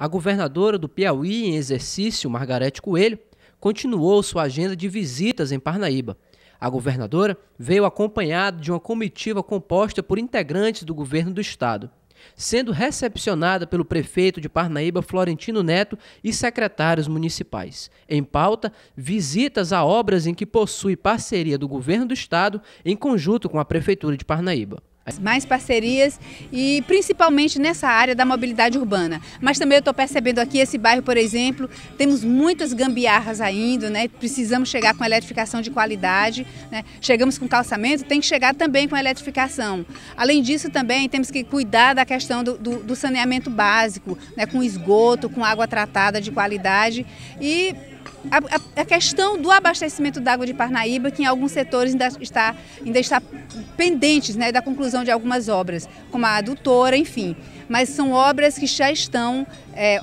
A governadora do Piauí em exercício, Margarete Coelho, continuou sua agenda de visitas em Parnaíba. A governadora veio acompanhada de uma comitiva composta por integrantes do governo do estado, sendo recepcionada pelo prefeito de Parnaíba, Florentino Neto, e secretários municipais. Em pauta, visitas a obras em que possui parceria do governo do estado em conjunto com a prefeitura de Parnaíba. Mais parcerias e principalmente nessa área da mobilidade urbana. Mas também eu estou percebendo aqui esse bairro, por exemplo, temos muitas gambiarras ainda, né? Precisamos chegar com eletrificação de qualidade, né? Chegamos com calçamento, tem que chegar também com eletrificação. Além disso, também temos que cuidar da questão do, do, do saneamento básico, né? Com esgoto, com água tratada de qualidade e a, a, questão do abastecimento d'água de Parnaíba, que em alguns setores ainda está, ainda está pendentes né, da conclusão de algumas obras, como a adutora, enfim. Mas são obras que já estão, é,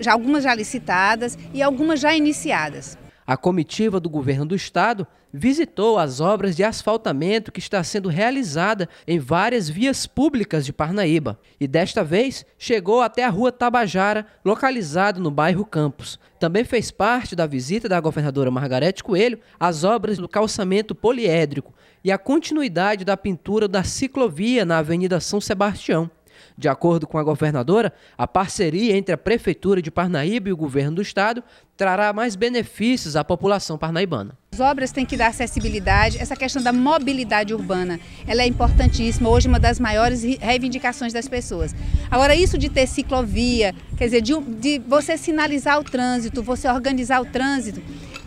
já, algumas já licitadas e algumas já iniciadas. A comitiva do governo do estado visitou as obras de asfaltamento que está sendo realizada em várias vias públicas de Parnaíba e desta vez chegou até a Rua Tabajara, localizada no bairro Campos. Também fez parte da visita da governadora Margarete Coelho às obras do calçamento poliédrico e a continuidade da pintura da ciclovia na Avenida São Sebastião. De acordo com a governadora, a parceria entre a Prefeitura de Parnaíba e o governo do estado trará mais benefícios à população parnaibana. As obras têm que dar acessibilidade, essa questão da mobilidade urbana, ela é importantíssima, hoje uma das maiores reivindicações das pessoas. Agora, isso de ter ciclovia, quer dizer, de, de você sinalizar o trânsito, você organizar o trânsito,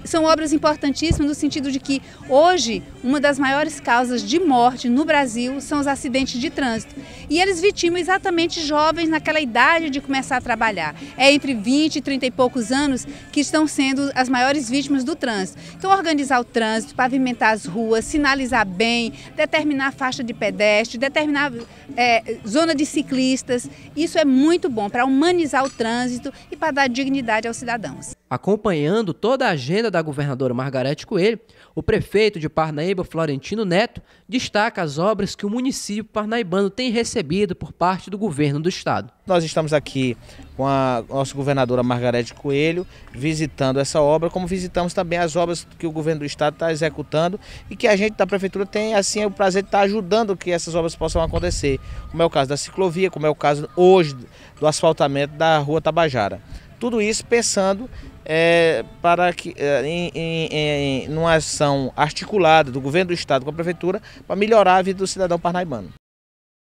são obras importantíssimas no sentido de que hoje uma das maiores causas de morte no Brasil são os acidentes de trânsito. E eles vitimam exatamente jovens naquela idade de começar a trabalhar. É entre 20 e 30 e poucos anos que estão sendo as maiores vítimas do trânsito. Então organizar o trânsito, pavimentar as ruas, sinalizar bem, determinar a faixa de pedestre, determinar é, zona de ciclistas, isso é muito bom para humanizar o trânsito e para dar dignidade aos cidadãos. Acompanhando toda a agenda da governadora Margarete Coelho, o prefeito de Parnaíba, Florentino Neto, destaca as obras que o município parnaibano tem recebido por parte do governo do estado. Nós estamos aqui com a nossa governadora Margarete Coelho visitando essa obra, como visitamos também as obras que o governo do estado está executando e que a gente da prefeitura tem assim o prazer de estar ajudando que essas obras possam acontecer, como é o caso da ciclovia, como é o caso hoje do asfaltamento da rua Tabajara tudo isso pensando é, para que é, em, em, em, numa ação articulada do governo do estado com a prefeitura para melhorar a vida do cidadão parnaibano.